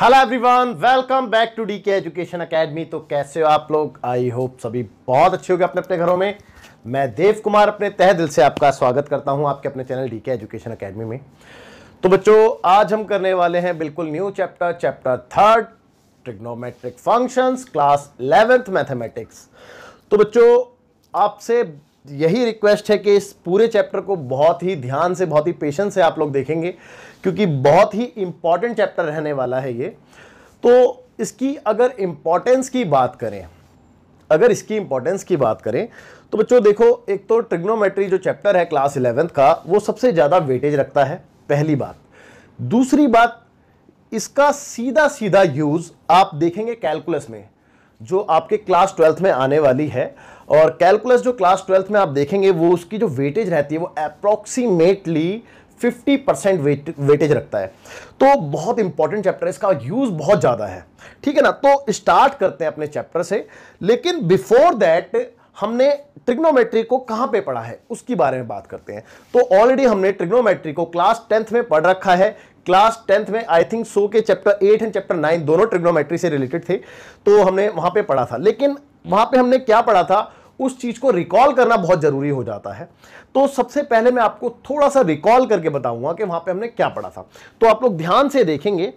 Hello everyone welcome back to D K education academy तो कैसे हो आप लोग आई होप सभी बहुत अच्छे होंगे अपने अपने घरों में मैं देव कुमार अपने तह दिल से आपका स्वागत करता हूं आपके अपने channel D K education academy में तो बच्चों आज हम करने वाले हैं बिल्कुल new chapter chapter third trigonometric function class eleventh mathematics तो बच्चों आपसे यही रिक्वेस्ट है कि इस पूरे चैप्टर को बहुत ही ध्यान से बहुत ही पेशेंस से आप लोग देखेंगे क्योंकि बहुत ही इंपॉर्टेंट चैप्टर रहने वाला है ये तो इसकी अगर इंपॉर्टेंस की बात करें अगर इसकी इम्पॉर्टेंस की बात करें तो बच्चों देखो एक तो ट्रिग्नोमेट्री जो चैप्टर है क्लास इलेवेंथ का वो सबसे ज़्यादा वेटेज रखता है पहली बात दूसरी बात इसका सीधा सीधा यूज़ आप देखेंगे कैलकुलस में जो आपके क्लास ट्वेल्थ में आने वाली है और कैलकुलस जो क्लास ट्वेल्थ में आप देखेंगे वो उसकी जो वेटेज रहती है वो approximately fifty percent weight weightage रखता है तो बहुत इंपॉर्टेंट चैप्टर है इसका यूज़ बहुत ज़्यादा है ठीक है ना तो स्टार्ट करते हैं अपने चैप्टर से लेकिन बिफोर दैट हमने ट्रिग्नोमेट्री को कहाँ पे पढ़ा है उसके बारे में बात करते हैं तो ऑलरेडी हमने ट्रिग्नोमेट्री को क्लास टेंथ में पढ़ रखा है क्लास टेंथ में आई थिंक सो के chapter eight and chapter nine दोनों ट्रिग्नोमेट्री से रिलेटेड थे तो हमने वहाँ पे पढ़ा था लेकिन वहाँ पे हमने क्या पढ़ा था उस चीज़ को रिकॉल करना बहुत ज़रूरी हो जाता है तो सबसे पहले मैं आपको थोड़ा सा रिकॉल करके बताऊंगा कि वहां पे हमने क्या पढ़ा था तो आप लोग ध्यान से देखेंगे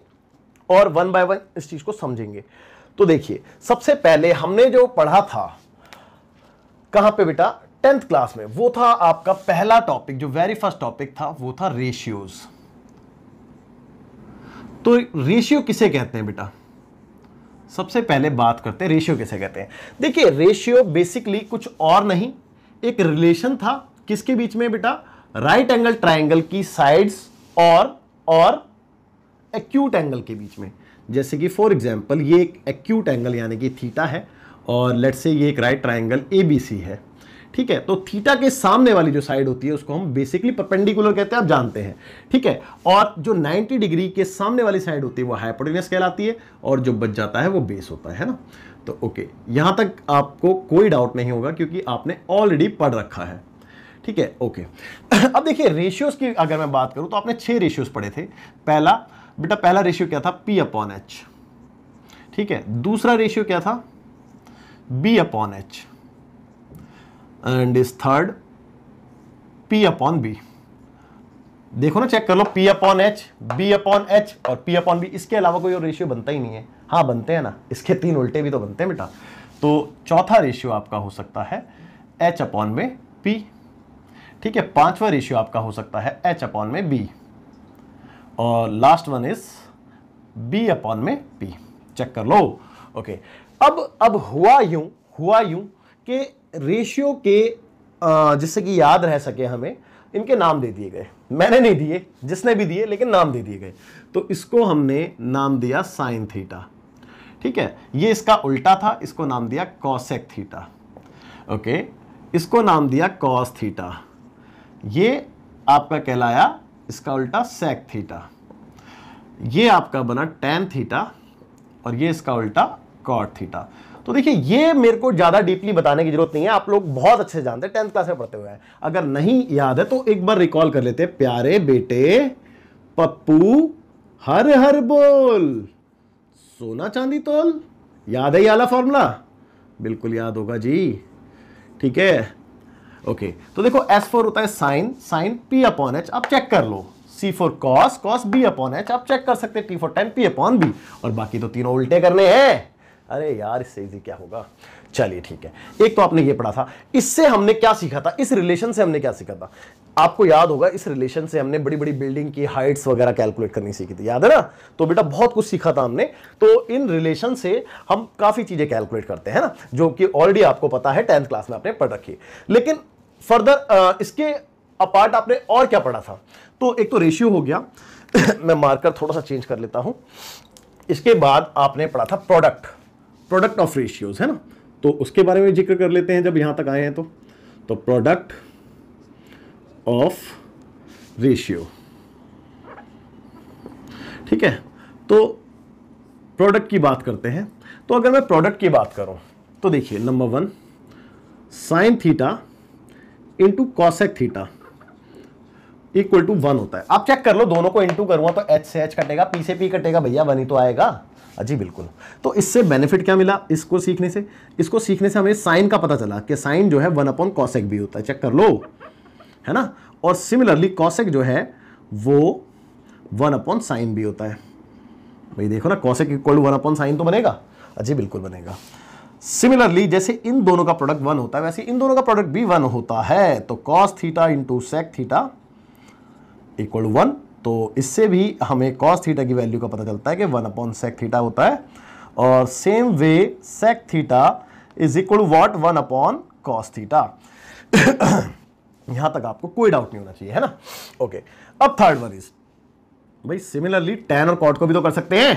और वन बाय वन इस चीज़ को समझेंगे तो देखिए सबसे पहले हमने जो पढ़ा था कहां पे बेटा टेंथ क्लास में वो था आपका पहला टॉपिक जो वेरी फर्स्ट टॉपिक था वो था रेशियोज तो रेशियो किसे कहते हैं बेटा सबसे पहले बात करते हैं रेशियो कैसे कहते हैं देखिए रेशियो बेसिकली कुछ और नहीं एक रिलेशन था किसके बीच में बेटा राइट एंगल ट्राइंगल की साइड्स और और एक्यूट एंगल के बीच में जैसे कि फॉर एग्जांपल ये एक एक्यूट एंगल यानी कि थीटा है और लेट से ये एक राइट ट्राइंगल ए है ठीक है तो थीटा के सामने वाली जो साइड होती है उसको हम बेसिकली परपेंडिकुलर कहते हैं आप जानते हैं ठीक है और जो 90 डिग्री के सामने वाली साइड होती है वो हाइपोटेनस कहलाती है और जो बच जाता है वो बेस होता है ना तो ओके यहां तक आपको कोई डाउट नहीं होगा क्योंकि आपने ऑलरेडी पढ़ रखा है ठीक है ओके अब देखिए रेशियोज की अगर मैं बात करूं तो आपने छह रेशियोज पढ़े थे पहला बेटा पहला रेशियो क्या था पी अपॉन एच ठीक है दूसरा रेशियो क्या था B upon H and is third P upon B देखो ना चेक कर लो P upon H B upon H और पी अपॉन बी इसके अलावा कोई और रेशियो बनता ही नहीं है हाँ बनते हैं ना इसके तीन उल्टे भी तो बनते हैं बेटा तो चौथा रेशियो आपका हो सकता है एच अपॉन में पी ठीक है पांचवा रेशियो आपका हो सकता है एच अपॉन में बी और last one is B upon में पी चेक कर लो ओके अब अब हुआ यूं हुआ यूं कि रेशियो के जिससे कि याद रह सके हमें इनके नाम दे दिए गए मैंने नहीं दिए जिसने भी दिए लेकिन नाम दे दिए गए तो इसको हमने नाम दिया साइन थीटा ठीक है ये इसका उल्टा था इसको नाम दिया कॉसेक थीटा ओके इसको नाम दिया कॉस थीटा ये आपका कहलाया इसका उल्टा सेक थीटा ये आपका बना टेन थीटा और ये इसका उल्टा कॉट थीटा तो देखिए ये मेरे को ज़्यादा डीपली बताने की जरूरत नहीं है आप लोग बहुत अच्छे जानते हैं टेंथ क्लास में पढ़ते हुए हैं अगर नहीं याद है तो एक बार रिकॉल कर लेते हैं प्यारे बेटे पप्पू हर हर बोल सोना चांदी तोल याद है ये आला फॉर्मूला बिल्कुल याद होगा जी ठीक है ओके तो देखो एस फोर होता है sine sine P upon H आप चेक कर लो C for cos cos B upon H आप चेक कर सकते हैं T4 ten P upon B और बाकी तो तीनों उल्टे करने हैं अरे यार इससे इजी क्या होगा चलिए ठीक है एक तो आपने ये पढ़ा था इससे हमने क्या सीखा था इस रिलेशन से हमने क्या सीखा था आपको याद होगा इस रिलेशन से हमने बड़ी बड़ी बिल्डिंग की हाइट्स वगैरह कैलकुलेट करनी सीखी थी याद है ना तो बेटा बहुत कुछ सीखा था हमने तो इन रिलेशन से हम काफ़ी चीज़ें कैलकुलेट करते हैं ना जो कि ऑलरेडी आपको पता है टेंथ क्लास में आपने पढ़ रखी लेकिन फर्दर इसके अपार्ट आपने और क्या पढ़ा था तो एक तो रेशियो हो गया मैं मार्कर थोड़ा सा चेंज कर लेता हूं इसके बाद आपने पढ़ा था प्रोडक्ट प्रोडक्ट ऑफ रेशियोज है ना तो उसके बारे में जिक्र कर लेते हैं जब यहां तक आए हैं तो तो प्रोडक्ट ऑफ रेशियो ठीक है तो प्रोडक्ट की बात करते हैं तो अगर मैं प्रोडक्ट की बात करूं तो देखिए number one sine theta into cosec theta equal to one होता है आप चेक कर लो दोनों को इंटू करूंगा तो एच से एच कटेगा पी से पी कटेगा भैया वन ही तो आएगा हाँ, जी बिल्कुल तो इससे बेनिफिट क्या मिला इसको सीखने से इसको सीखने से हमें साइन का पता चला कि साइन जो है वन अपॉन कॉसेक भी होता है चेक कर लो है ना और सिमिलरली कॉसेक जो है वो वन अपॉन साइन भी होता है भाई देखो ना cosec equal to one upon sine तो बनेगा अजी हाँ, बिल्कुल बनेगा सिमिलरली जैसे इन दोनों का प्रोडक्ट वन होता है वैसे इन दोनों का प्रोडक्ट भी वन होता है तो cos theta into sec theta equal one तो इससे भी हमें कॉस थीटा की वैल्यू का पता चलता है कि वन अपॉन सेक थीटा होता है और same way sec theta is equal what one upon cos theta यहां तक आपको कोई डाउट नहीं होना चाहिए है ना ओके okay. अब थर्ड वन इज भाई सिमिलरली टेन और कॉट को भी तो कर सकते हैं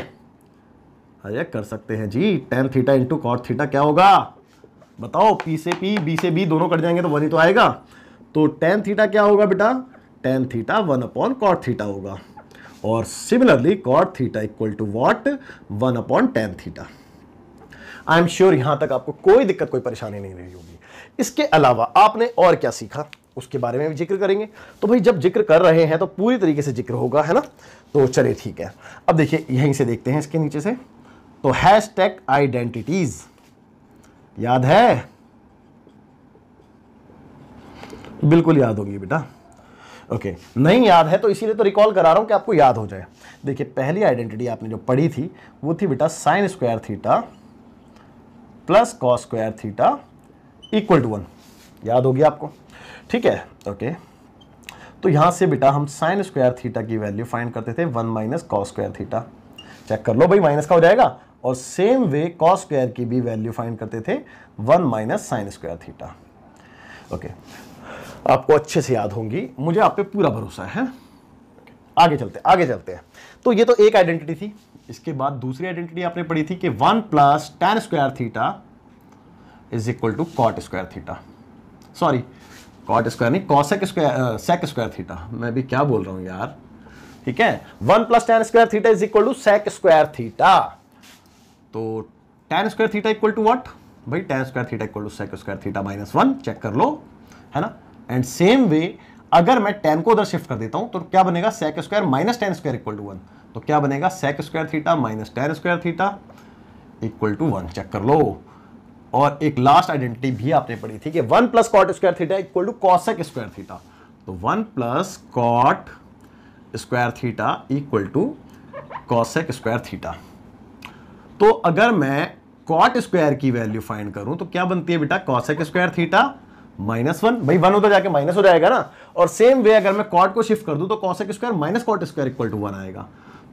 अरे हाँ कर सकते हैं जी tan theta into cot theta क्या होगा बताओ पी से पी बी से बी दोनों कट जाएंगे तो वन ही तो आएगा तो टेन थीटा क्या होगा बेटा tan theta one upon cot theta होगा और similarly cot theta equal to what one upon tan theta I am sure यहां तक आपको कोई दिक्कत कोई परेशानी नहीं रही होगी इसके अलावा आपने और क्या सीखा उसके बारे में भी जिक्र करेंगे तो भाई जब जिक्र कर रहे हैं तो पूरी तरीके से जिक्र होगा है ना तो चलिए ठीक है अब देखिए यहीं से देखते हैं इसके नीचे से तो हैश टैग आइडेंटिटीज याद है बिल्कुल याद होगी बेटा ओके नहीं याद है तो इसीलिए तो रिकॉल करा रहा हूँ कि आपको याद हो जाए देखिए पहली आइडेंटिटी आपने जो पढ़ी थी वो थी बेटा sine square theta plus cos square theta equal to one याद होगी आपको ठीक है ओके तो यहाँ से बेटा हम साइन स्क्वायर थीटा की वैल्यू फाइंड करते थे one minus cos square theta check कर लो भाई माइनस का हो जाएगा और सेम वे कॉस स्क्वायर की भी वैल्यू फाइंड करते थे one minus sine square theta okay आपको अच्छे से याद होंगी मुझे आप पे पूरा भरोसा है आगे चलते हैं आगे चलते हैं तो ये तो एक आइडेंटिटी थी इसके बाद दूसरी आइडेंटिटी आपने पढ़ी थी कि one plus tan square theta is equal to cot square theta sorry cot square नहीं cosec square sec square theta मैं भी क्या बोल रहा हूँ यार ठीक है one plus tan square theta is equal to sec square theta तो tan square theta equal to what भाई tan square theta equal to sec square theta minus one check कर लो है ना एंड सेम वे अगर मैं ten को उधर शिफ्ट कर देता हूं तो क्या बनेगा sec square minus tan square equal to one तो क्या बनेगा sec square theta minus tan square theta equal to one check कर लो और एक लास्ट आइडेंटिटी भी आपने पढ़ी थी कि one plus cot square theta equal to cosec square theta तो one plus cot square theta equal to cosec square theta तो अगर मैं कॉट स्क्वायर की वैल्यू फाइंड करूं तो क्या बनती है बेटा cosec square theta minus one भाई वन होता जाके माइनस हो जाएगा ना और सेम वे अगर मैं कॉट को शिफ्ट कर दूं तो cosec square minus cot square equal to one आएगा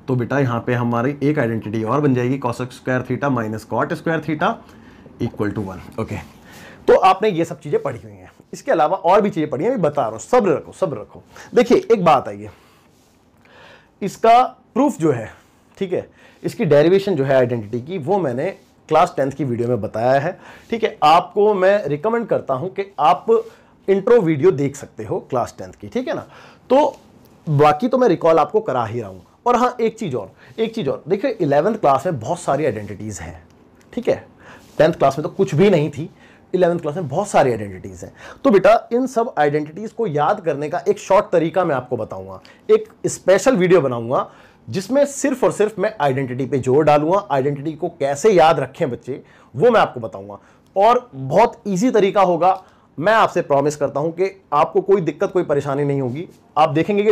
तो बेटा यहाँ पे हमारी एक आइडेंटिटी और बन जाएगी cosec square theta minus cot square theta equal to one okay तो आपने ये सब चीज़ें पढ़ी हुई हैं इसके अलावा और भी चीज़ें पढ़ी हैं बता रहा हूँ सब्र रखो सब्र रखो देखिए एक बात आइए इसका प्रूफ जो है ठीक है इसकी डेरिवेशन जो है आइडेंटिटी की वो मैंने क्लास टेंथ की वीडियो में बताया है ठीक है आपको मैं रिकमेंड करता हूं कि आप इंट्रो वीडियो देख सकते हो क्लास टेंथ की ठीक है ना तो बाकी तो मैं रिकॉल आपको करा ही रहा हूं और हाँ एक चीज़ और एक चीज़ और देखिए इलेवंथ क्लास में बहुत सारी आइडेंटिटीज़ हैं ठीक है टेंथ क्लास में तो कुछ भी नहीं थी इलेवंथ क्लास में बहुत सारी आइडेंटिटीज़ हैं तो बेटा इन सब आइडेंटिटीज़ को याद करने का एक शॉर्ट तरीका मैं आपको बताऊंगा एक स्पेशल वीडियो बनाऊंगा जिसमें सिर्फ और सिर्फ मैं आइडेंटिटी पे जोर डालूंगा आइडेंटिटी को कैसे याद रखें बच्चे वो मैं आपको बताऊंगा और बहुत ईजी तरीका होगा मैं आपसे प्रॉमिस करता हूं कि आपको कोई दिक्कत कोई परेशानी नहीं होगी आप देखेंगे कि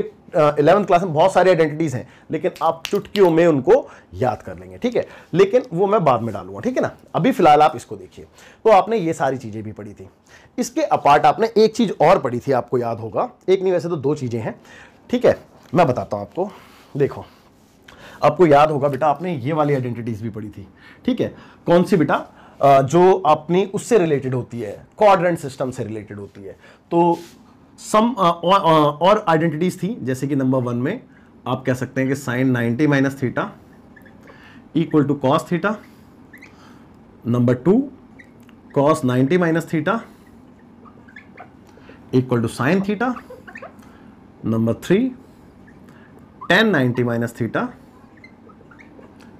इलेवंथ क्लास में बहुत सारी आइडेंटिटीज़ हैं लेकिन आप चुटकियों में उनको याद कर लेंगे ठीक है लेकिन वो मैं बाद में डालूंगा ठीक है ना अभी फिलहाल आप इसको देखिए तो आपने ये सारी चीज़ें भी पढ़ी थी इसके अपार्ट आपने एक चीज़ और पढ़ी थी आपको याद होगा एक नहीं वैसे तो दो चीज़ें हैं ठीक है मैं बताता हूँ आपको देखो आपको याद होगा बेटा आपने ये वाली आइडेंटिटीज भी पढ़ी थी ठीक है कौन सी बेटा जो अपनी उससे रिलेटेड होती है क्वाड्रेंट सिस्टम से रिलेटेड होती है तो सम और आइडेंटिटीज थी जैसे कि नंबर वन में आप कह सकते हैं कि sine 90 minus theta equal to cos theta number two cos 90 minus theta equal to sine theta number three tan ninety minus theta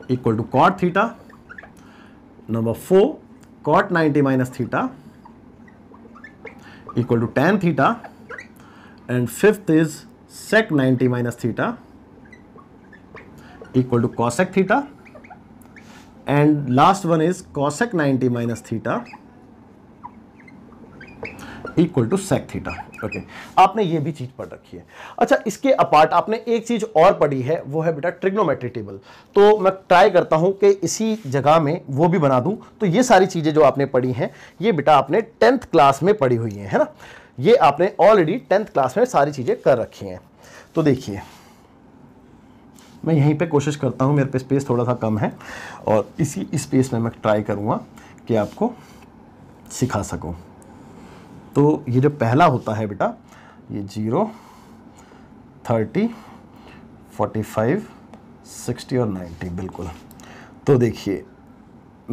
equal to cot theta. Number 4 cot 90 minus theta equal to tan theta and fifth is sec 90 minus theta equal to cosec theta and last one is cosec 90 minus theta equal to sec theta okay आपने ये भी चीज़ पढ़ रखी है अच्छा इसके apart आपने एक चीज़ और पढ़ी है वो है बेटा ट्रिग्नोमेट्री टेबल तो मैं ट्राई करता हूँ कि इसी जगह में वो भी बना दूँ तो ये सारी चीज़ें जो आपने पढ़ी हैं ये बेटा आपने टेंथ क्लास में पढ़ी हुई हैं है ना ये आपने ऑलरेडी टेंथ क्लास में सारी चीज़ें कर रखी हैं तो देखिए मैं यहीं पर कोशिश करता हूँ मेरे पे स्पेस थोड़ा सा कम है और इसी स्पेस में मैं ट्राई करूँगा कि आपको सिखा सकूँ तो ये जो पहला होता है बेटा ये zero thirty forty five sixty और नाइन्टी बिल्कुल तो देखिए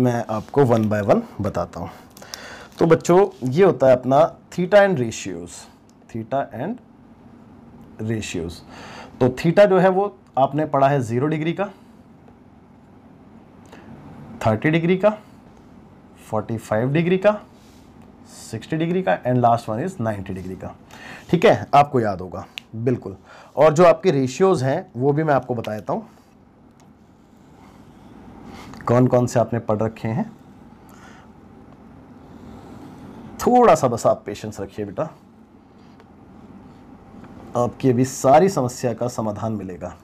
मैं आपको वन बाय वन बताता हूँ तो बच्चों ये होता है अपना theta and ratios theta and ratios तो थीटा जो है वो आपने पढ़ा है ज़ीरो डिग्री का थर्टी डिग्री का फोर्टी फाइव डिग्री का 60 डिग्री का and last one is 90 degree का ठीक है आपको याद होगा बिल्कुल और जो आपके रेशियोज़ हैं वो भी मैं आपको बता देता हूँ कौन कौन से आपने पढ़ रखे हैं थोड़ा सा बस आप पेशेंस रखिए बेटा आपकी अभी सारी समस्या का समाधान मिलेगा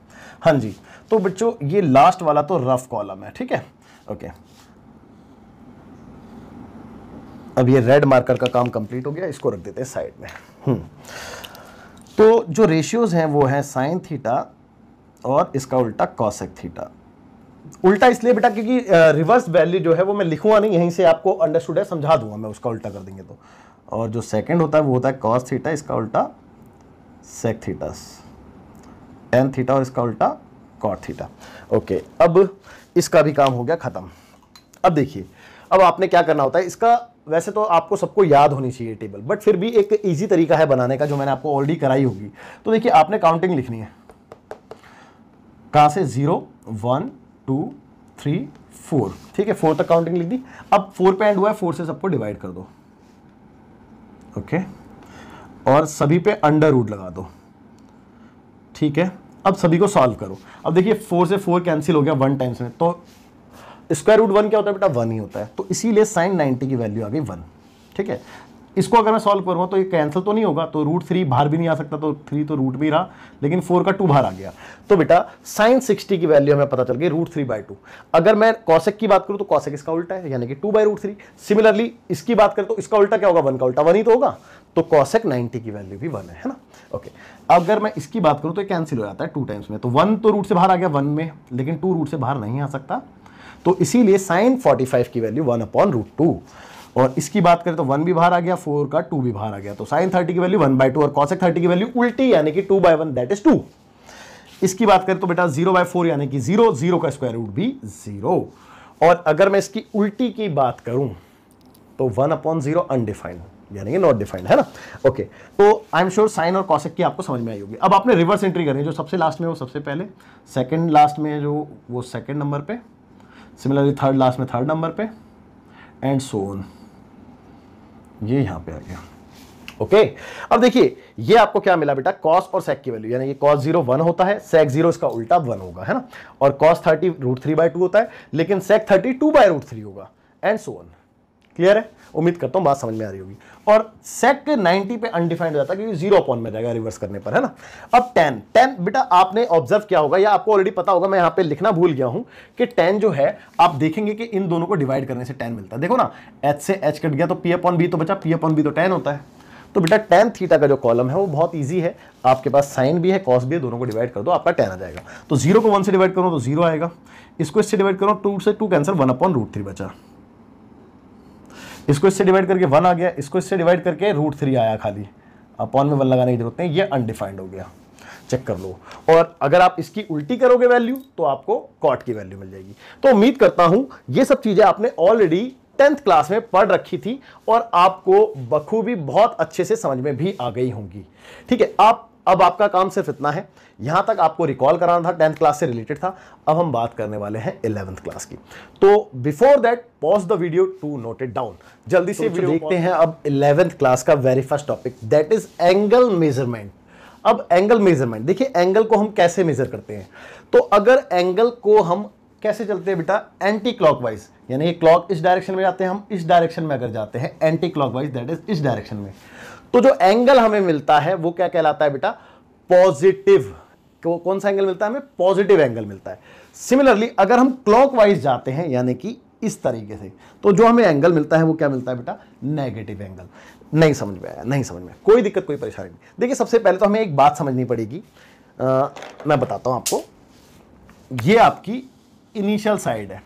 हाँ जी तो बच्चों ये लास्ट वाला तो रफ कॉलम है ठीक है ओके अब ये रेड मार्कर का काम कंप्लीट हो गया इसको रख देते हैं साइड में हम्म। तो जो रेशियोज़ हैं वो हैं साइन थीटा और इसका उल्टा कॉसेक थीटा उल्टा इसलिए बेटा क्योंकि रिवर्स वैल्यू जो है वो मैं लिखूंगा नहीं यहीं से आपको अंडरस्टूड है समझा दूंगा मैं उसका उल्टा कर देंगे तो और जो सेकंड होता है वो होता है कॉस थीटा इसका उल्टा सेक थीटा टेन थीटा और इसका उल्टा कॉट थीटा ओके अब इसका भी काम हो गया ख़त्म अब देखिए अब आपने क्या करना होता है इसका वैसे तो आपको सबको याद होनी चाहिए टेबल बट फिर भी एक इजी तरीका है बनाने का जो मैंने आपको ऑलरेडी कराई होगी तो देखिए आपने काउंटिंग लिखनी है कहाँ से zero one two three four ठीक है फोर तक काउंटिंग लिख दी अब फोर पे एंड हुआ है फोर से सबको डिवाइड कर दो ओके okay. और सभी पे अंडर रूट लगा दो ठीक है अब सभी को सॉल्व करो अब देखिए फोर से फोर कैंसिल हो गया वन टाइम्स में तो स्क्वायर रूट वन क्या होता है बेटा वन ही होता है तो इसीलिए साइन नाइनटी की वैल्यू आ गई वन ठीक है इसको अगर मैं सॉल्व करूँगा तो ये कैंसिल तो नहीं होगा तो रूट थ्री बाहर भी नहीं आ सकता तो थ्री तो रूट भी रहा लेकिन फोर का टू बाहर आ गया तो बेटा साइन सिक्सटी की वैल्यू हमें पता चल गई रूट थ्री बाई टू अगर मैं कौशिक की बात करूँ तो कौशिक इसका उल्टा है यानी कि two by root three similarly इसकी बात करें तो इसका उल्टा क्या होगा वन का उल्टा वन ही तो होगा तो कौशिक नाइनटी की वैल्यू भी वन है, है ना ओके अगर मैं इसकी बात करूँ तो कैंसिल हो जाता है टू टाइम्स में तो वन तो रूट से बाहर आ गया वन में लेकिन टू रूट से बाहर नहीं आ सकता तो इसीलिए साइन 45 की value one upon root two और इसकी बात करें तो वन भी बाहर आ गया फोर का टू भी बाहर आ गया तो साइन थर्टी की वैल्यू वन बाई टू और कॉसेक थर्टी की वैल्यू उल्टी यानी कि two by one that is two इसकी बात करें तो बेटा जीरो बाय फोर यानी कि जीरो जीरो का स्क्वायर रूट भी जीरो और अगर मैं इसकी उल्टी की बात करूं तो वन अपॉन जीरो अनडिफाइंड यानी कि नॉट डिफाइंड है ना ओके तो आई एम श्योर साइन और कॉसेक की आपको समझ में आई होगी अब आपने रिवर्स एंट्री करनी है जो सबसे लास्ट में वो सबसे पहले सेकंड लास्ट में जो वो सेकंड नंबर पे सिमिलरली थर्ड लास्ट में थर्ड नंबर पे एंड सोन ये यहां पे आ गया ओके okay. अब देखिए ये आपको क्या मिला बेटा कॉस और सेक की वैल्यू यानी ये कॉस जीरो वन होता है सेक जीरो इसका उल्टा वन होगा है ना और cos thirty root three by two होता है लेकिन sec thirty two by root three होगा एंड सोन so क्लियर है उम्मीद करता हूँ बात समझ में आ रही होगी और सेक 90 पे अनडिफाइंड हो जाता है क्योंकि जीरो अपॉन में रहेगा रिवर्स करने पर है ना अब टेन टेन बेटा आपने ऑब्जर्व किया होगा या आपको ऑलरेडी पता होगा मैं यहाँ पे लिखना भूल गया हूँ कि टेन जो है आप देखेंगे कि इन दोनों को डिवाइड करने से टेन मिलता है देखो ना एच से एच कट गया तो पी अपॉन बी तो बचा पी अपॉन बी तो टेन होता है तो बेटा टेन थीटा का जो कॉलम है वो बहुत ईजी है आपके पास साइन भी है कॉस भी है दोनों को डिवाइड कर दो आपका टेन आ जाएगा तो जीरो को वन से डिवाइड करो तो जीरो आएगा इसको इससे डिवाइड करो टू से two cancel one upon root three बचा इसको इससे डिवाइड करके वन आ गया इसको इससे डिवाइड करके रूट थ्री आया खाली अपॉन में वन लगाने की जरूरत नहीं ये अनडिफाइंड हो गया चेक कर लो और अगर आप इसकी उल्टी करोगे वैल्यू तो आपको कॉट की वैल्यू मिल जाएगी तो उम्मीद करता हूं ये सब चीज़ें आपने ऑलरेडी टेंथ क्लास में पढ़ रखी थी और आपको बखूबी बहुत अच्छे से समझ में भी आ गई होंगी ठीक है आप अब आपका काम सिर्फ इतना है यहां तक आपको रिकॉल कराना था टेंथ क्लास से रिलेटेड था अब हम बात करने वाले हैं इलेवंथ क्लास की तो before that pause the video to note it down जल्दी से वीडियो तो देखते हैं अब इलेवेंथ क्लास का very first topic that is angle measurement अब एंगल मेजरमेंट देखिए एंगल को हम कैसे मेजर करते हैं तो अगर एंगल को हम कैसे चलते हैं बेटा एंटी क्लॉकवाइज यानी कि क्लॉक इस डायरेक्शन में जाते हैं हम इस डायरेक्शन में अगर जाते हैं एंटी क्लॉकवाइज दैट इज इस डायरेक्शन में तो जो एंगल हमें मिलता है वो क्या कहलाता है बेटा पॉजिटिव कौन सा एंगल मिलता है हमें पॉजिटिव एंगल मिलता है सिमिलरली अगर हम क्लॉकवाइज जाते हैं यानी कि इस तरीके से तो जो हमें एंगल मिलता है वो क्या मिलता है बेटा नेगेटिव एंगल नहीं समझ में आया नहीं समझ में कोई दिक्कत कोई परेशानी नहीं देखिए सबसे पहले तो हमें एक बात समझनी पड़ेगी आ, मैं बताता हूं आपको ये आपकी इनिशियल साइड है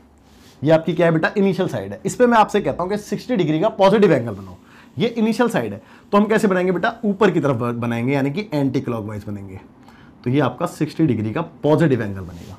ये आपकी क्या है बेटा इनिशियल साइड है इस पर मैं आपसे कहता हूं कि 60 डिग्री का पॉजिटिव एंगल बनाओ ये इनिशियल साइड है तो हम कैसे बनाएंगे बेटा ऊपर की तरफ बनाएंगे यानी कि एंटी क्लॉक बनेंगे तो ये आपका 60 डिग्री का पॉजिटिव एंगल बनेगा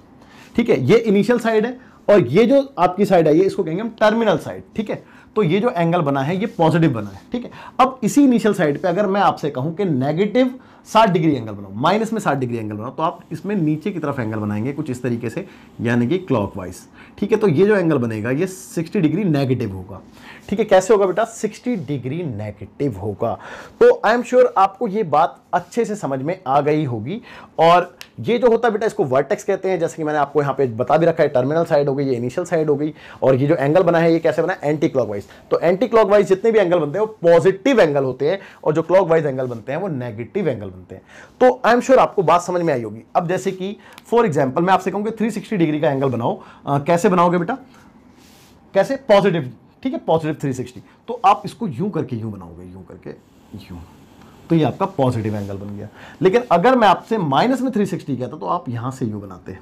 ठीक है ये इनिशियल साइड है और ये जो आपकी साइड आई है इसको कहेंगे हम टर्मिनल साइड ठीक है तो ये जो एंगल बना है ये पॉजिटिव बना है ठीक है अब इसी इनिशियल साइड पे अगर मैं आपसे कहूं कि नेगेटिव साठ डिग्री एंगल बनाओ माइनस में साठ डिग्री एंगल बनाओ तो आप इसमें नीचे की तरफ एंगल बनाएंगे कुछ इस तरीके से यानी कि क्लॉकवाइज ठीक है तो ये जो एंगल बनेगा ये 60 डिग्री नेगेटिव होगा ठीक है कैसे होगा बेटा 60 डिग्री नेगेटिव होगा तो आई एम श्योर आपको ये बात अच्छे से समझ में आ गई होगी और ये जो होता है बेटा इसको वर्टेक्स कहते हैं जैसे कि मैंने आपको यहाँ पे बता भी रखा है टर्मिनल साइड हो गई ये इनिशियल साइड हो गई और ये जो एंगल बना है ये कैसे बना एंटी क्लॉकवाइज तो एंटी क्लॉकवाइज जितने भी एंगल बनते हैं वो पॉजिटिव एंगल होते हैं और जो क्लॉकवाइज एंगल बनते हैं वो नेगेटिव एंगल बनते हैं तो आई एम श्योर आपको बात समझ में आई होगी अब जैसे कि फॉर एग्जाम्पल मैं आपसे कहूँगा थ्री सिक्सटी डिग्री का एंगल बनाओ आ, कैसे बनाओगे बेटा कैसे पॉजिटिव ठीक है पॉजिटिव थ्री सिक्सटी तो आप इसको यूं करके यूं बनाओगे यूं करके यूं तो ये आपका पॉजिटिव एंगल बन गया लेकिन अगर मैं आपसे माइनस में थ्री सिक्सटी कहता तो आप यहां से यूं बनाते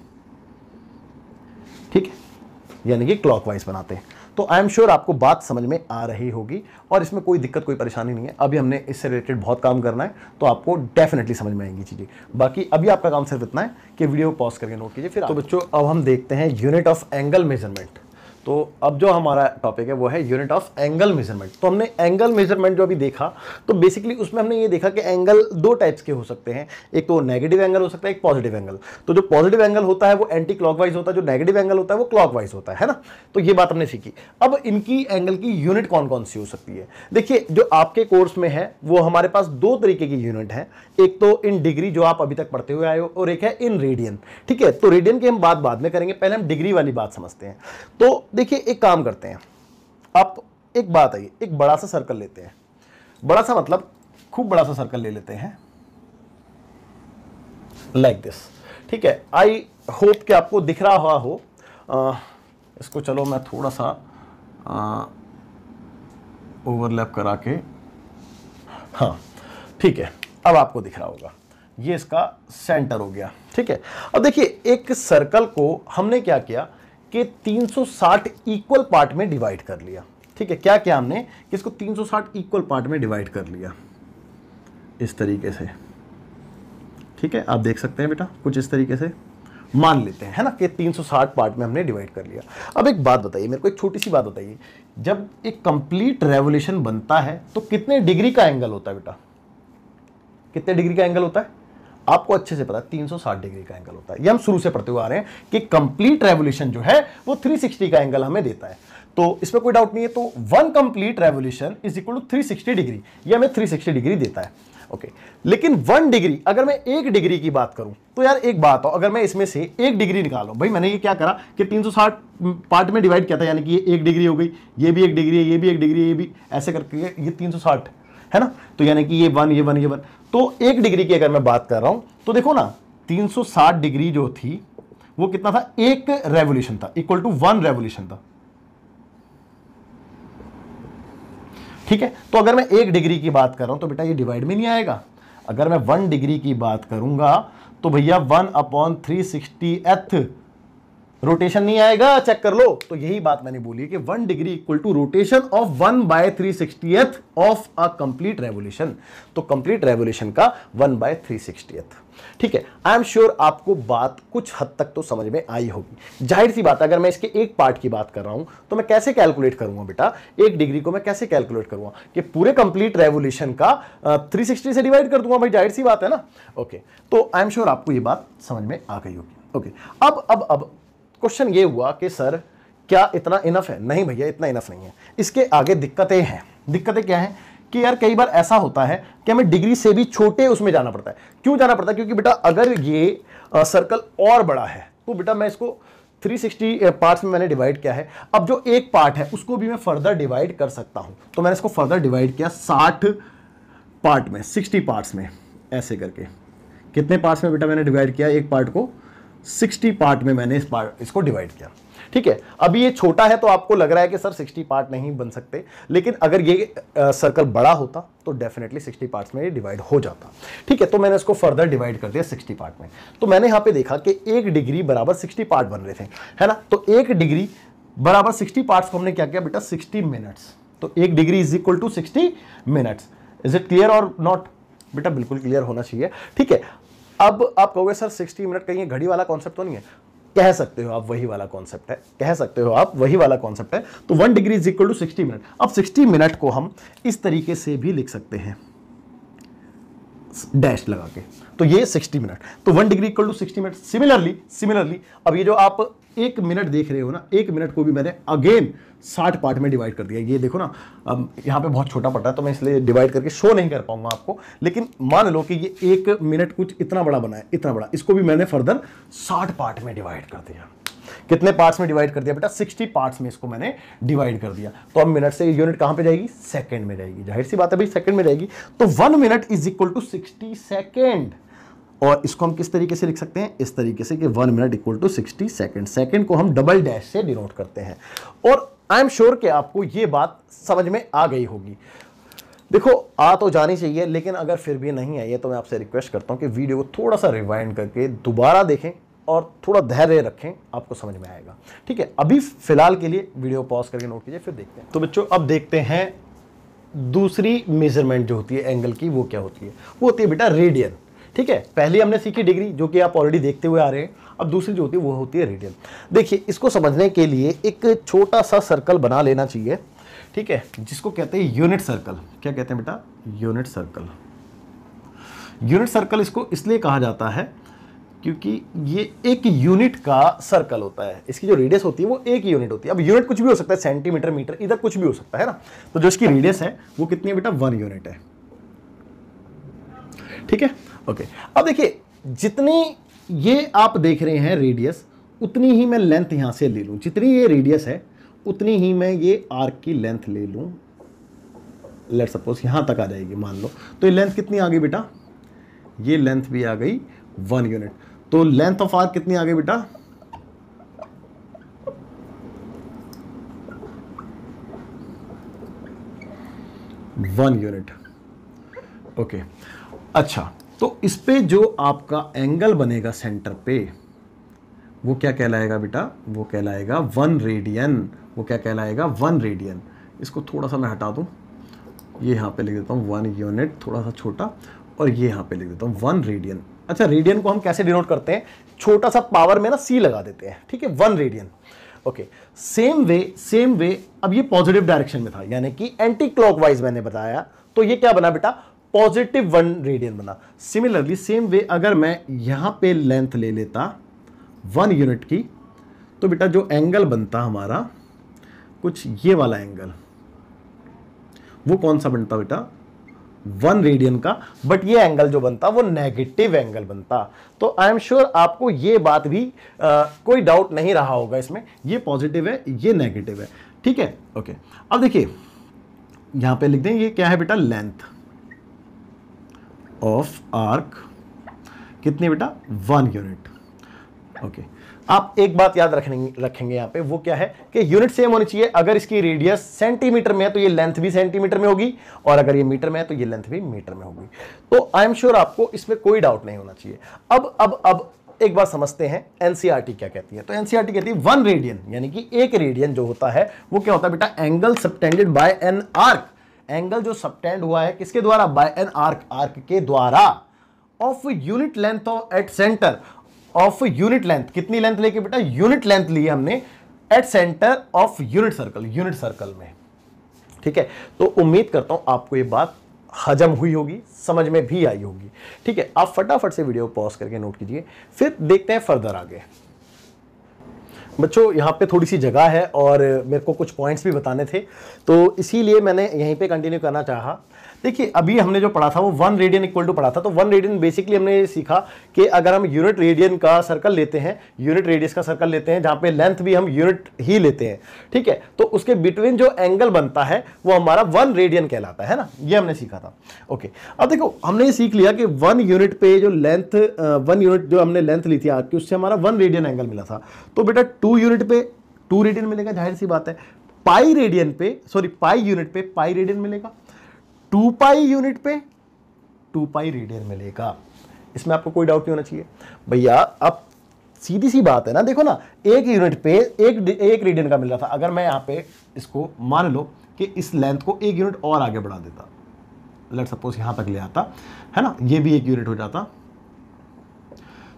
ठीक है यानी कि क्लॉकवाइज बनाते हैं तो आई एम श्योर आपको बात समझ में आ रही होगी और इसमें कोई दिक्कत कोई परेशानी नहीं है अभी हमने इससे रिलेटेड बहुत काम करना है तो आपको डेफिनेटली समझ में आएंगी चीज़ें बाकी अभी आपका काम सिर्फ इतना है कि वीडियो पॉज करके नोट कीजिए फिर तो बच्चों अब हम देखते हैं यूनिट ऑफ एंगल मेजरमेंट तो अब जो हमारा टॉपिक है वो है यूनिट ऑफ एंगल मेजरमेंट तो हमने एंगल मेजरमेंट जो अभी देखा तो बेसिकली उसमें हमने ये देखा कि एंगल दो टाइप्स के हो सकते हैं एक तो नेगेटिव एंगल हो सकता है एक पॉजिटिव एंगल तो जो पॉजिटिव एंगल होता है वो एंटी क्लॉकवाइज होता है जो नेगेटिव एंगल होता है वो क्लॉकवाइज होता है ना तो ये बात हमने सीखी अब इनकी एंगल की यूनिट कौन कौन सी हो सकती है देखिए जो आपके कोर्स में है वो हमारे पास दो तरीके की यूनिट है एक तो इन डिग्री जो आप अभी तक पढ़ते हुए आए हो और एक है इन रेडियन ठीक है तो रेडियन की हम बात बाद में करेंगे पहले हम डिग्री वाली बात समझते हैं तो देखिए एक काम करते हैं आप एक बात आइए एक बड़ा सा सर्कल लेते हैं बड़ा सा मतलब खूब बड़ा सा सर्कल ले लेते हैं लाइक दिस ठीक है आई होप कि आपको दिख रहा हुआ हो आ, इसको चलो मैं थोड़ा सा ओवरलैप करा के हाँ ठीक है अब आपको दिख रहा होगा ये इसका सेंटर हो गया ठीक है अब देखिए एक सर्कल को हमने क्या किया के 360 इक्वल पार्ट में डिवाइड कर लिया ठीक है क्या क्या हमने कि इसको 360 इक्वल पार्ट में डिवाइड कर लिया इस तरीके से ठीक है आप देख सकते हैं बेटा कुछ इस तरीके से मान लेते हैं है ना कि 360 पार्ट में हमने डिवाइड कर लिया अब एक बात बताइए मेरे को एक छोटी सी बात बताइए जब एक कंप्लीट रेवोल्यूशन बनता है तो कितने डिग्री का एंगल होता है बेटा कितने डिग्री का एंगल होता है आपको अच्छे से पता तीन सौ साठ डिग्री का एंगल होता है ये हम शुरू से पढ़ते हुए आ रहे हैं कि कंप्लीट रेवोल्यूशन जो है वो 360 का एंगल हमें देता है तो इसमें कोई डाउट नहीं है तो one complete revolution is equal to 360 degree ये हमें 360 डिग्री देता है ओके okay. लेकिन वन डिग्री अगर मैं एक डिग्री की बात करूं तो यार एक बात हो अगर मैं इसमें से एक डिग्री निकालू भाई मैंने ये क्या करा कि 360 पार्ट में डिवाइड किया था यानी कि ये एक डिग्री हो गई ये भी एक डिग्री है ये भी एक डिग्री है ये भी ऐसे करके ये 360 है ना तो यानी कि ये वन ये वन ये वन तो एक डिग्री की अगर मैं बात कर रहा हूं तो देखो ना 360 डिग्री जो थी वो कितना था एक रेवोल्यूशन था इक्वल टू वन रेवोल्यूशन था ठीक है तो अगर मैं एक डिग्री की बात कर रहा हूं तो बेटा ये डिवाइड में नहीं आएगा अगर मैं वन डिग्री की बात करूंगा तो भैया one upon three sixtieth rotation नहीं आएगा चेक कर लो तो यही बात मैंने बोली कि one degree equal to rotation of one by three sixtieth of a complete revolution तो कंप्लीट रेवोल्यूशन का वन बाय थ्री सिक्सटीएथ ठीक है आई एम श्योर आपको बात कुछ हद तक तो समझ में आई होगी जाहिर सी बात अगर मैं इसके एक पार्ट की बात कर रहा हूं तो मैं कैसे कैलकुलेट करूंगा बेटा एक डिग्री को मैं कैसे कैलकुलेट करूंगा कि पूरे कंप्लीट रेवोल्यूशन का थ्री सिक्सटी से डिवाइड कर दूंगा भाई जाहिर सी बात है ना ओके okay. तो आई एम श्योर आपको ये बात समझ में आ गई होगी ओके okay. अब अब अब क्वेश्चन ये हुआ कि सर क्या इतना इनफ है नहीं भैया इतना इनफ नहीं है इसके आगे दिक्कतें हैं दिक्कतें क्या हैं कि यार कई बार ऐसा होता है कि हमें डिग्री से भी छोटे उसमें जाना पड़ता है क्यों जाना पड़ता है क्योंकि बेटा अगर ये सर्कल और बड़ा है तो बेटा मैं इसको 360 पार्ट्स में मैंने डिवाइड किया है अब जो एक पार्ट है उसको भी मैं फर्दर डिवाइड कर सकता हूं तो मैंने इसको फर्दर डिवाइड किया 60 पार्ट में 60 पार्ट्स में ऐसे करके कितने पार्ट्स में बेटा मैंने डिवाइड किया एक पार्ट को 60 पार्ट में मैंने इस पार्ट इसको डिवाइड किया ठीक है अभी ये छोटा है तो आपको लग रहा है कि सर 60 पार्ट नहीं बन सकते लेकिन अगर ये सर्कल बड़ा होता तो डेफिनेटली 60 पार्ट्स में ये डिवाइड हो जाता ठीक है तो मैंने इसको फर्दर डिवाइड कर दिया 60 पार्ट में तो मैंने यहाँ पे देखा कि एक डिग्री बराबर 60 पार्ट बन रहे थे है ना तो एक डिग्री बराबर सिक्सटी पार्ट्स को हमने क्या किया बेटा सिक्सटी मिनट्स तो एक degree is equal to sixty minutes is it clear और नॉट बेटा बिल्कुल क्लियर होना चाहिए ठीक है अब आप कहोगे सर 60 मिनट कहीं घड़ी वाला कॉन्सेप्ट तो नहीं है कह सकते हो आप वही वाला कॉन्सेप्ट है कह सकते हो आप वही वाला कॉन्सेप्ट है तो one degree is equal to sixty minute अब सिक्सटी मिनट को हम इस तरीके से भी लिख सकते हैं डैश लगा के तो ये 60 मिनट तो one degree equal to 60 minute similarly similarly अब ये जो आप एक मिनट देख रहे हो ना एक मिनट को भी मैंने अगेन साठ पार्ट में डिवाइड कर दिया ये देखो ना अब यहाँ पे बहुत छोटा पड़ रहा है तो मैं इसलिए डिवाइड करके शो नहीं कर पाऊंगा आपको लेकिन मान लो कि ये एक मिनट कुछ इतना बड़ा बना है इतना बड़ा इसको भी मैंने फर्दर साठ पार्ट में डिवाइड कर दिया कितने पार्ट्स में डिवाइड कर दिया बेटा 60 पार्ट्स में इसको मैंने डिवाइड कर दिया तो अब मिनट से यूनिट कहां पे जाएगी सेकंड में जाएगी जाहिर सी बात है भाई सेकंड में जाएगी तो one minute is equal to sixty second और इसको हम किस तरीके से लिख सकते हैं इस तरीके से कि one minute equal to sixty second second को हम डबल डैश से डिनोट करते हैं और आई एम श्योर कि आपको ये बात समझ में आ गई होगी देखो आ तो जानी चाहिए लेकिन अगर फिर भी नहीं आई है तो मैं आपसे रिक्वेस्ट करता हूँ कि वीडियो को थोड़ा सा रिवाइंड करके दोबारा देखें और थोड़ा धैर्य रखें आपको समझ में आएगा ठीक है अभी फिलहाल के लिए वीडियो पॉज करके नोट कीजिए फिर देखते हैं तो बच्चों अब देखते हैं दूसरी मेजरमेंट जो होती है एंगल की वो क्या होती है वो होती है बेटा रेडियन ठीक है पहली हमने सीखी डिग्री जो कि आप ऑलरेडी देखते हुए आ रहे हैं अब दूसरी जो होती है वो होती है रेडियन देखिए इसको समझने के लिए एक छोटा सा सर्कल बना लेना चाहिए ठीक है जिसको कहते हैं यूनिट सर्कल क्या कहते हैं बेटा यूनिट सर्कल यूनिट सर्कल इसको इसलिए कहा जाता है क्योंकि ये एक यूनिट का सर्कल होता है इसकी जो रेडियस होती है वो एक यूनिट होती है अब यूनिट कुछ भी हो सकता है सेंटीमीटर मीटर इधर कुछ भी हो सकता है ना तो जो इसकी रेडियस है वो कितनी है बेटा वन यूनिट है ठीक है ओके अब देखिए जितनी ये आप देख रहे हैं रेडियस उतनी ही मैं लेंथ यहां से ले लूं जितनी ये रेडियस है उतनी ही मैं ये आर्क की लेंथ ले लूं लेट सपोज यहां तक आ जाएगी मान लो तो ये लेंथ कितनी आ गई बेटा ये लेंथ भी आ गई वन यूनिट तो लेंथ ऑफ आर्क कितनी आ गई बेटा वन यूनिट ओके अच्छा तो इस पे जो आपका एंगल बनेगा सेंटर पे वो क्या कहलाएगा बेटा वो कहलाएगा वन रेडियन वो क्या कहलाएगा वन रेडियन इसको थोड़ा सा मैं हटा दूँ ये यहाँ पे लिख देता हूँ वन यूनिट थोड़ा सा छोटा और ये यहाँ पे लिख देता हूँ वन रेडियन अच्छा रेडियन को हम कैसे डिनोट करते हैं छोटा सा पावर में ना सी लगा देते हैं ठीक है one radian okay same way same way अब ये पॉजिटिव डायरेक्शन में था यानी कि एंटी क्लॉकवाइज मैंने बताया तो ये क्या बना बेटा पॉजिटिव वन रेडियन बना सिमिलरली सेम वे अगर मैं यहाँ पे लेंथ ले लेता वन यूनिट की तो बेटा जो एंगल बनता हमारा कुछ ये वाला एंगल वो कौन सा बनता बेटा वन रेडियन का बट ये एंगल जो बनता वो नेगेटिव एंगल बनता तो आई एम श्योर आपको ये बात भी आ, कोई डाउट नहीं रहा होगा इसमें ये पॉजिटिव है ये नेगेटिव है ठीक है ओके अब देखिए यहाँ पे लिख दें ये क्या है बेटा लेंथ ऑफ आर्क कितनी बेटा वन यूनिट ओके आप एक बात याद रखेंगे रखेंगे यहां पे वो क्या है कि यूनिट सेम होनी चाहिए अगर इसकी रेडियस सेंटीमीटर में है तो ये लेंथ भी सेंटीमीटर में होगी और अगर ये मीटर में है तो ये लेंथ भी मीटर में होगी तो आई एम श्योर आपको इसमें कोई डाउट नहीं होना चाहिए अब अब अब एक बार समझते हैं एनसीईआरटी e क्या कहती है तो एनसीईआरटी e कहती है वन रेडियन यानी कि एक रेडियन जो होता है वो क्या होता है बेटा angle subtended by an arc angle जो सबटेंड हुआ है किसके द्वारा बाय एन आर्क आर्क के द्वारा of unit length of at centre of unit length कितनी लेंथ लेके बेटा यूनिट लेंथ ली हमने at centre of unit circle unit circle में ठीक है तो उम्मीद करता हूं आपको ये बात हजम हुई होगी समझ में भी आई होगी ठीक है आप फटाफट से वीडियो पॉज करके नोट कीजिए फिर देखते हैं फर्दर आगे बच्चों यहाँ पे थोड़ी सी जगह है और मेरे को कुछ पॉइंट्स भी बताने थे तो इसीलिए मैंने यहीं पे कंटिन्यू करना चाहा देखिए अभी हमने जो पढ़ा था वो वन रेडियन इक्वल टू पढ़ा था तो वन रेडियन बेसिकली हमने ये सीखा कि अगर हम यूनिट रेडियन का सर्कल लेते हैं यूनिट रेडियस का सर्कल लेते हैं जहाँ पे लेंथ भी हम यूनिट ही लेते हैं ठीक है तो उसके बिटवीन जो एंगल बनता है वो हमारा वन रेडियन कहलाता है ना ये हमने सीखा था ओके अब देखो हमने ये सीख लिया कि वन यूनिट पे जो लेंथ वन यूनिट जो हमने लेंथ ली थी आपकी की उससे हमारा वन रेडियन एंगल मिला था तो बेटा टू यूनिट पे टू रेडियन मिलेगा जाहिर सी बात है पाई रेडियन पे सॉरी पाई यूनिट पे पाई रेडियन मिलेगा टू पाई यूनिट पे टू पाई रेडियन मिलेगा इसमें आपको कोई डाउट नहीं होना चाहिए भैया अब सीधी सी बात है ना देखो ना एक यूनिट पे एक एक रेडियन का मिल रहा था अगर मैं यहां पे इसको मान लो कि इस लेंथ को एक यूनिट और आगे बढ़ा देता लेट सपोज यहां तक ले आता है ना ये भी एक यूनिट हो जाता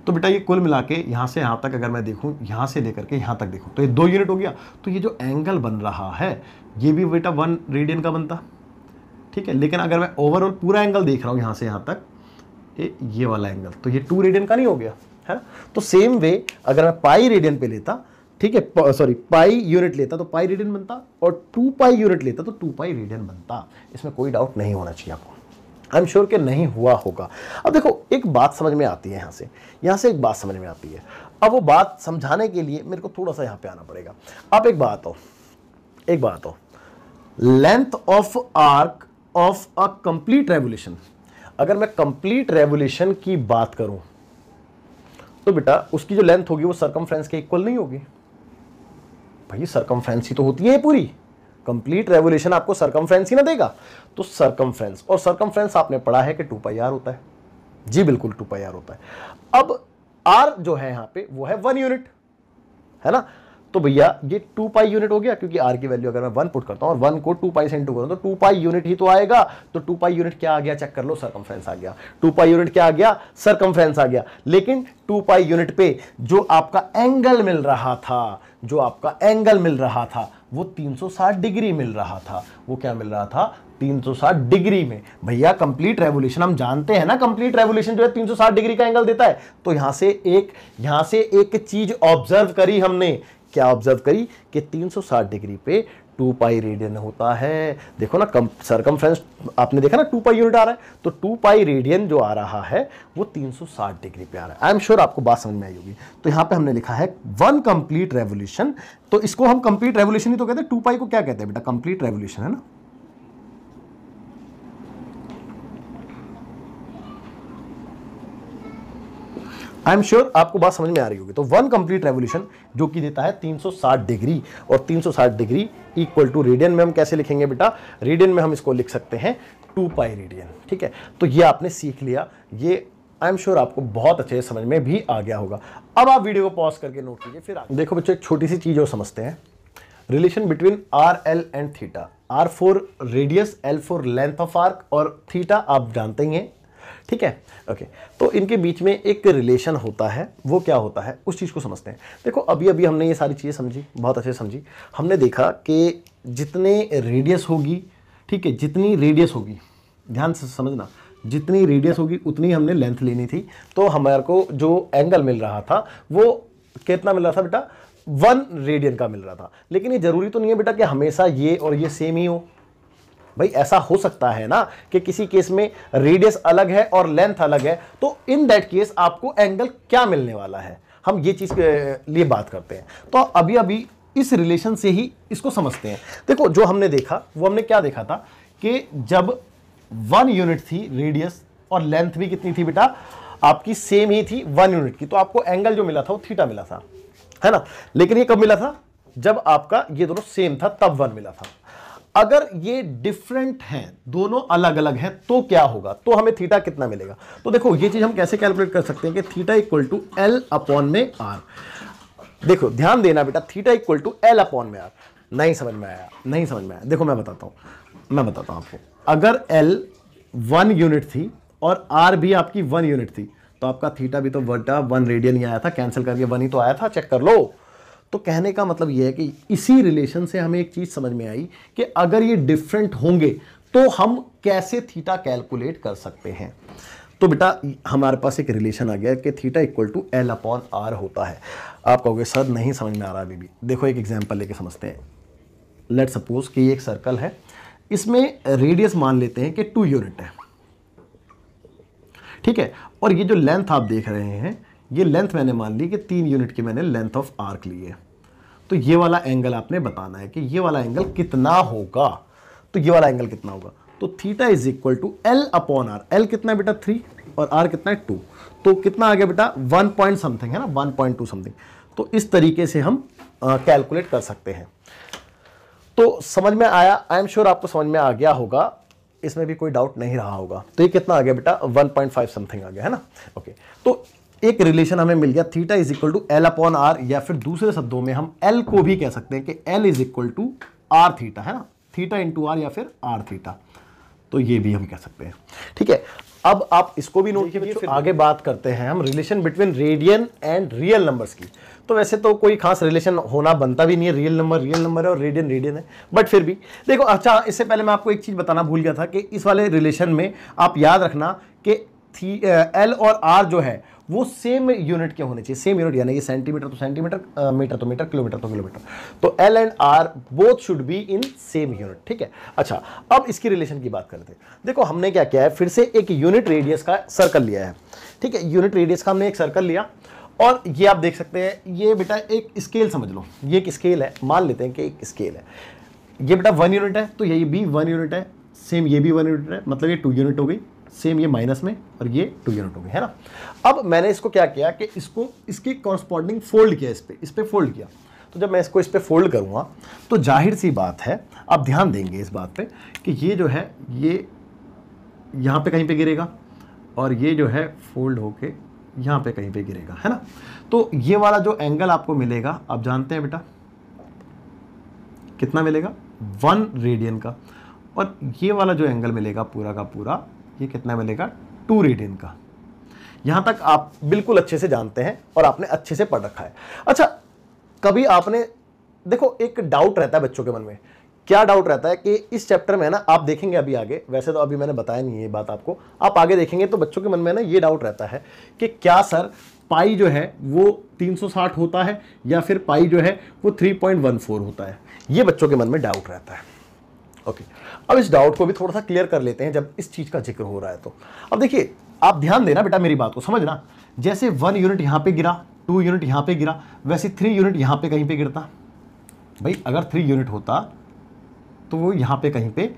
तो बेटा ये कुल मिला के यहां से यहां तक अगर मैं देखूं यहां से लेकर के यहां तक देखूं तो ये दो यूनिट हो गया तो ये जो एंगल बन रहा है ये भी बेटा वन रेडियन का बनता ठीक है लेकिन अगर मैं ओवरऑल पूरा एंगल देख रहा हूँ यहाँ से यहाँ तक ये ये वाला एंगल तो ये टू रेडियन का नहीं हो गया है ना तो सेम वे अगर मैं पाई रेडियन पे लेता ठीक है सॉरी पाई यूनिट लेता तो पाई रेडियन बनता और टू पाई यूनिट लेता तो टू पाई रेडियन बनता इसमें कोई डाउट नहीं होना चाहिए आपको आई एम श्योर के नहीं हुआ होगा अब देखो एक बात समझ में आती है यहाँ से यहाँ से एक बात समझ में आती है अब वो बात समझाने के लिए मेरे को थोड़ा सा यहाँ पे आना पड़ेगा अब एक बात हो एक बात हो length of arc of a complete revolution अगर मैं कंप्लीट रेवोल्यूशन की बात करूं तो बेटा उसकी जो लेंथ होगी वो सरकमफ्रेंस के इक्वल नहीं होगी भाई सरकमफ्रेंस ही तो होती है पूरी कंप्लीट रेवोल्यूशन आपको सरकमफ्रेंस ही ना देगा तो सरकमफ्रेंस और सरकमफ्रेंस आपने पढ़ा है कि टू पाई आर होता है जी बिल्कुल टू पाई आर होता है अब आर जो है यहां पे वो है वन यूनिट है ना तो भैया ये टू पाई यूनिट हो गया क्योंकि आर की वैल्यू अगर मैं वन पुट करता हूं और वन को टू पाई से इंटू करता तो टू पाई यूनिट ही तो आएगा तो टू पाई यूनिट क्या आ गया चेक कर लो सरकमफ्रेंस आ गया टू पाई यूनिट क्या आ गया सरकमफ्रेंस आ गया लेकिन टू पाई यूनिट पे जो आपका एंगल मिल रहा था जो आपका एंगल मिल रहा था वो 360 डिग्री मिल रहा था वो क्या मिल रहा था 360 डिग्री में भैया कंप्लीट रेवोल्यूशन हम जानते हैं ना कंप्लीट रेवोल्यूशन जो है 360 डिग्री का एंगल देता है तो यहां से एक यहां से एक चीज ऑब्जर्व करी हमने क्या ऑब्जर्व करी कि 360 डिग्री पे टू पाई रेडियन होता है देखो ना कम सरकम आपने देखा ना टू पाई यूनिट आ रहा है तो टू पाई रेडियन जो आ रहा है वो 360 डिग्री पे आ रहा है आई एम श्योर आपको बात समझ में आई होगी तो यहाँ पे हमने लिखा है वन कंप्लीट रेवोल्यूशन तो इसको हम कंप्लीट रेवोल्यूशन ही तो कहते हैं टू पाई को क्या कहते हैं बेटा कंप्लीट रेवोल्यूशन है ना आई एम श्योर आपको बात समझ में आ रही होगी तो वन कंप्लीट रेवोल्यूशन जो कि देता है 360 डिग्री और 360 डिग्री इक्वल टू रेडियन में हम कैसे लिखेंगे बेटा रेडियन में हम इसको लिख सकते हैं टू पाई रेडियन ठीक है तो ये आपने सीख लिया ये आई एम श्योर आपको बहुत अच्छे से समझ में भी आ गया होगा अब आप वीडियो को पॉज करके नोट कीजिए फिर आप देखो बच्चों एक छोटी सी चीज़ और समझते हैं relation between R L and theta R for radius L for length of arc और थीटा आप जानते ही हैं ठीक है ओके तो इनके बीच में एक रिलेशन होता है वो क्या होता है उस चीज़ को समझते हैं देखो अभी अभी हमने ये सारी चीज़ें समझी बहुत अच्छे समझी हमने देखा कि जितने रेडियस होगी ठीक है जितनी रेडियस होगी ध्यान से समझना जितनी रेडियस होगी उतनी हमने लेंथ लेनी थी तो हमारे को जो एंगल मिल रहा था वो कितना मिल रहा था बेटा वन रेडियन का मिल रहा था लेकिन ये जरूरी तो नहीं है बेटा कि हमेशा ये और ये सेम ही हो भाई ऐसा हो सकता है ना कि किसी केस में रेडियस अलग है और लेंथ अलग है तो इन दैट केस आपको एंगल क्या मिलने वाला है हम ये चीज़ के लिए बात करते हैं तो अभी अभी इस रिलेशन से ही इसको समझते हैं देखो जो हमने देखा वो हमने क्या देखा था कि जब वन यूनिट थी रेडियस और लेंथ भी कितनी थी बेटा आपकी सेम ही थी वन यूनिट की तो आपको एंगल जो मिला था वो थीटा मिला था है ना लेकिन ये कब मिला था जब आपका ये दोनों सेम था तब वन मिला था अगर ये डिफरेंट हैं दोनों अलग अलग हैं तो क्या होगा तो हमें थीटा कितना मिलेगा तो देखो ये चीज़ हम कैसे कैलकुलेट कर सकते हैं कि theta equal to L upon में आर देखो ध्यान देना बेटा theta equal to L upon में आर नहीं समझ में आया नहीं समझ में आया देखो मैं बताता हूं मैं बताता हूं आपको अगर एल वन यूनिट थी और आर भी आपकी वन यूनिट थी तो आपका थीटा भी तो वर्टा वन रेडियन ही आया था कैंसिल करके वन ही तो आया था चेक कर लो तो कहने का मतलब यह है कि इसी रिलेशन से हमें एक चीज़ समझ में आई कि अगर ये डिफरेंट होंगे तो हम कैसे थीटा कैलकुलेट कर सकते हैं तो बेटा हमारे पास एक रिलेशन आ गया कि theta equal to L upon R होता है आप कहोगे सर नहीं समझ में आ रहा अभी भी देखो एक एग्जाम्पल लेके समझते हैं लेट सपोज कि ये एक सर्कल है इसमें रेडियस मान लेते हैं कि टू यूनिट है ठीक है और ये जो लेंथ आप देख रहे हैं ये लेंथ मैंने मान ली कि तीन यूनिट की मैंने लेंथ ऑफ आर्क ली है तो ये वाला एंगल आपने बताना है कि ये वाला एंगल कितना होगा तो ये वाला एंगल कितना होगा तो theta is equal to L upon R L कितना बेटा थ्री और आर कितना है टू तो कितना आ गया बेटा वन पॉइंट समथिंग है ना वन पॉइंट टू समथिंग तो इस तरीके से हम कैलकुलेट कर सकते हैं तो समझ में आया आई एम श्योर आपको समझ में आ गया होगा इसमें भी कोई डाउट नहीं रहा होगा तो ये कितना आ गया बेटा 1.5 समथिंग आ गया है ना ओके okay. तो एक रिलेशन हमें मिल गया theta is equal to L upon R या फिर दूसरे शब्दों में हम एल को भी कह सकते हैं कि L is equal to R theta है ना थीटा इंटू आर या फिर आर थीटा तो ये भी हम कह सकते हैं ठीक है अब आप इसको भी नोट कीजिए फिर आगे बात करते हैं हम relation between radian and real numbers की तो वैसे तो कोई खास रिलेशन होना बनता भी नहीं है रियल नंबर रियल नंबर है और रेडियन रेडियन है बट फिर भी देखो अच्छा इससे पहले मैं आपको एक चीज़ बताना भूल गया था कि इस वाले रिलेशन में आप याद रखना कि थी एल और आर जो है वो सेम यूनिट के होने चाहिए सेम यूनिट यानी कि सेंटीमीटर तो सेंटीमीटर मीटर तो मीटर किलोमीटर तो किलोमीटर तो L and R both should be in same unit ठीक है अच्छा अब इसकी रिलेशन की बात करते हैं देखो हमने क्या किया है फिर से एक यूनिट रेडियस का सर्कल लिया है ठीक है यूनिट रेडियस का हमने एक सर्कल लिया और ये आप देख सकते हैं ये बेटा एक स्केल समझ लो ये एक स्केल है मान लेते हैं कि एक स्केल है ये बेटा वन यूनिट है तो यही भी वन यूनिट है सेम ये भी वन यूनिट है मतलब ये टू यूनिट हो गई सेम ये माइनस में और ये टू यूनिट हो गया है ना अब मैंने इसको क्या किया कि इसको इसके कॉरस्पॉन्डिंग फोल्ड किया इस पर इस पर फोल्ड किया तो जब मैं इसको इस पर फोल्ड करूँगा तो जाहिर सी बात है आप ध्यान देंगे इस बात पर कि ये जो है ये यहाँ पर कहीं पर गिरेगा और ये जो है फोल्ड होके यहाँ पे कहीं पे गिरेगा है ना तो ये वाला जो एंगल आपको मिलेगा आप जानते हैं बेटा कितना मिलेगा वन रेडियन का और ये वाला जो एंगल मिलेगा पूरा का पूरा ये कितना मिलेगा टू रेडियन का यहां तक आप बिल्कुल अच्छे से जानते हैं और आपने अच्छे से पढ़ रखा है अच्छा कभी आपने देखो एक डाउट रहता है बच्चों के मन में क्या डाउट रहता है कि इस चैप्टर में ना आप देखेंगे अभी आगे वैसे तो अभी मैंने बताया नहीं ये बात आपको आप आगे देखेंगे तो बच्चों के मन में ना ये डाउट रहता है कि क्या सर पाई जो है वो 360 होता है या फिर पाई जो है वो 3.14 होता है ये बच्चों के मन में डाउट रहता है ओके अब इस डाउट को भी थोड़ा सा क्लियर कर लेते हैं जब इस चीज़ का जिक्र हो रहा है तो अब देखिए आप ध्यान देना बेटा मेरी बात को समझना जैसे वन यूनिट यहां पे गिरा टू यूनिट यहां पे गिरा वैसे थ्री यूनिट यहां पे कहीं पे गिरता भाई अगर थ्री यूनिट होता तो वो यहां पे कहीं पे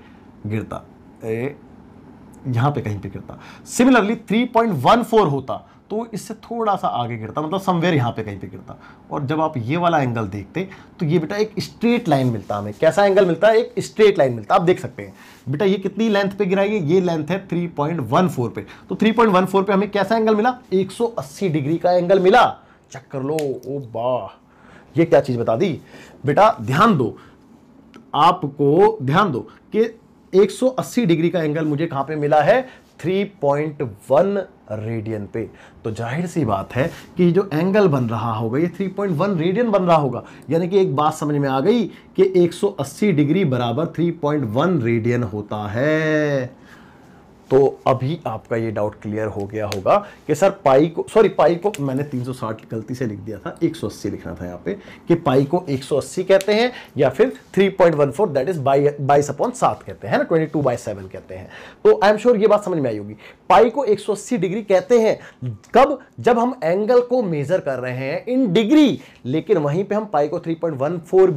गिरता ए, यहाँ पे कहीं पे गिरता सिमिलरली थ्री होता तो इससे थोड़ा सा आगे गिरता मतलब समवेयर यहाँ पे कहीं पे गिरता और जब आप ये वाला एंगल देखते तो ये बेटा एक स्ट्रेट लाइन मिलता हमें कैसा एंगल मिलता है एक स्ट्रेट लाइन मिलता आप देख सकते हैं बेटा ये कितनी लेंथ पे गिरा है ये लेंथ है 3.14 पे तो 3.14 पे हमें कैसा एंगल मिला 180 डिग्री का एंगल मिला चेक कर लो ओ बाह ये क्या चीज़ बता दी बेटा ध्यान दो आपको ध्यान दो कि 180 डिग्री का एंगल मुझे कहां पे मिला है 3.1 रेडियन पे तो जाहिर सी बात है कि जो एंगल बन रहा होगा ये 3.1 रेडियन बन रहा होगा यानी कि एक बात समझ में आ गई कि 180 डिग्री बराबर 3.1 रेडियन होता है तो अभी आपका ये डाउट क्लियर हो गया होगा कि सर पाई को सॉरी पाई को मैंने 360 गलती से लिख दिया था 180 लिखना था यहाँ पे कि पाई को 180 कहते हैं या फिर 3.14 point one four that is बाई बाईस अपॉन सात कहते हैं ना 22 टू बाई सेवन कहते हैं तो आई एम श्योर ये बात समझ में आई होगी पाई को 180 डिग्री कहते हैं कब जब हम एंगल को मेजर कर रहे हैं इन डिग्री लेकिन वहीं पर हम पाई को थ्री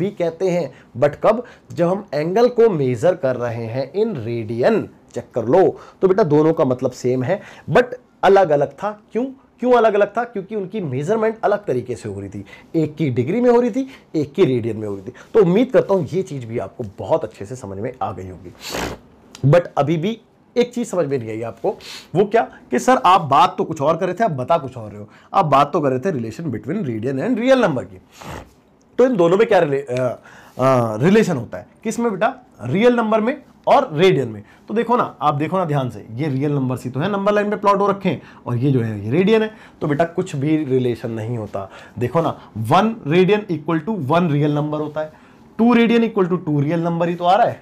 भी कहते हैं बट कब जब हम एंगल को मेजर कर रहे हैं इन रेडियन चेक कर लो तो बेटा दोनों का मतलब सेम है बट अलग अलग था क्यों क्यों अलग अलग था क्योंकि उनकी मेजरमेंट अलग तरीके से हो रही थी एक की डिग्री में हो रही थी एक की रेडियन में हो रही थी तो उम्मीद करता हूं ये चीज़ भी आपको बहुत अच्छे से समझ में आ गई होगी बट अभी भी एक चीज़ समझ में नहीं आई आपको वो क्या कि सर आप बात तो कुछ और कर रहे थे आप बता कुछ और रहे हो आप बात तो कर रहे थे relation between radian and real number की तो इन दोनों में क्या रिले रिलेशन होता है किस में बेटा रियल नंबर में और रेडियन में तो देखो ना आप देखो ना ध्यान से ये रियल नंबर सी तो है नंबर लाइन पे प्लॉट हो रखे हैं और ये जो है ये रेडियन है तो बेटा कुछ भी रिलेशन नहीं होता देखो ना one radian equal to one real number होता है two radian equal to two real number ही तो आ रहा है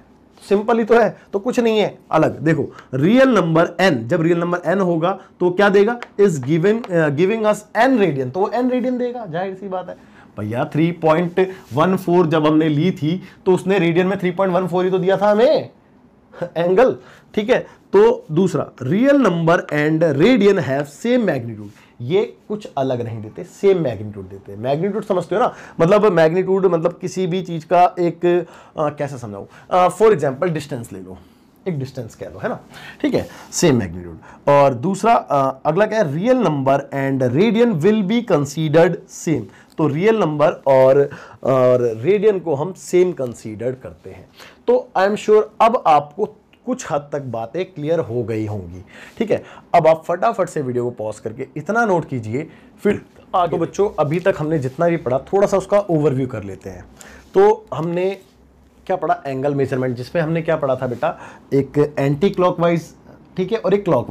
सिंपल ही तो है तो कुछ नहीं है अलग देखो रियल नंबर एन जब रियल नंबर एन होगा तो क्या देगा is giving giving us N radian तो वो एन रेडियन देगा जाहिर सी बात है भैया 3.14 जब हमने ली थी तो उसने रेडियन में 3.14 ही तो दिया था हमें एंगल ठीक है तो दूसरा real number and radian have same magnitude ये कुछ अलग नहीं देते सेम मैग्नीट्यूड देते हैं मैग्नीट्यूड समझते हो ना मतलब मैग्नीट्यूड मतलब किसी भी चीज़ का एक आ, कैसे समझाओ फॉर एग्जाम्पल डिस्टेंस ले लो एक डिस्टेंस कह लो है ना ठीक है सेम मैग्नीट्यूड और दूसरा आ, अगला क्या है real number and radian will be considered same तो रियल नंबर और और रेडियन को हम सेम कंसीडर करते हैं तो आई एम श्योर अब आपको कुछ हद तक बातें क्लियर हो गई होंगी ठीक है अब आप फटाफट से वीडियो को पॉज करके इतना नोट कीजिए फिर आगे तो बच्चों अभी तक हमने जितना भी पढ़ा थोड़ा सा उसका ओवरव्यू कर लेते हैं तो हमने क्या पढ़ा एंगल मेजरमेंट जिसमें हमने क्या पढ़ा था बेटा एक एंटी क्लॉकवाइज ठीक है और एक क्लॉक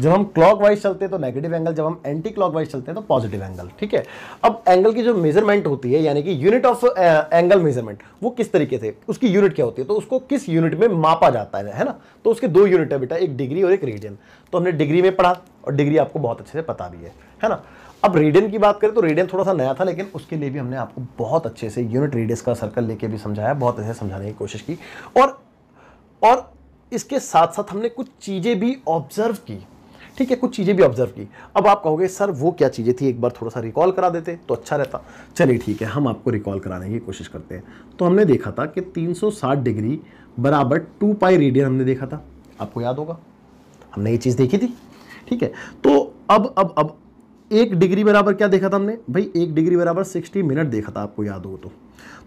जब हम क्लॉक चलते हैं तो नेगेटिव एंगल जब हम एंटी क्लॉक चलते हैं तो पॉजिटिव एंगल ठीक है अब एंगल की जो मेजरमेंट होती है यानी कि यूनिट ऑफ एंगल मेजरमेंट वो किस तरीके से उसकी यूनिट क्या होती है तो उसको किस यूनिट में मापा जाता है है ना तो उसके दो यूनिट है बेटा एक डिग्री और एक रेडियन तो हमने डिग्री में पढ़ा और डिग्री आपको बहुत अच्छे से पता भी है है ना अब रेडियन की बात करें तो रेडियन थोड़ा सा नया था लेकिन उसके लिए भी हमने आपको बहुत अच्छे से यूनिट रेडियस का सर्कल लेके भी समझाया बहुत अच्छे से समझाने की कोशिश की और और इसके साथ साथ हमने कुछ चीज़ें भी ऑब्जर्व की ठीक है कुछ चीज़ें भी ऑब्जर्व की अब आप कहोगे सर वो क्या चीज़ें थी एक बार थोड़ा सा रिकॉल करा देते तो अच्छा रहता चलिए ठीक है हम आपको रिकॉल कराने की कोशिश करते हैं तो हमने देखा था कि 360 डिग्री बराबर टू पाई रेडियन हमने देखा था आपको याद होगा हमने ये चीज़ देखी थी ठीक है तो अब अब अब एक डिग्री बराबर क्या देखा था हमने भाई एक डिग्री बराबर सिक्सटी मिनट देखा था आपको याद हो तो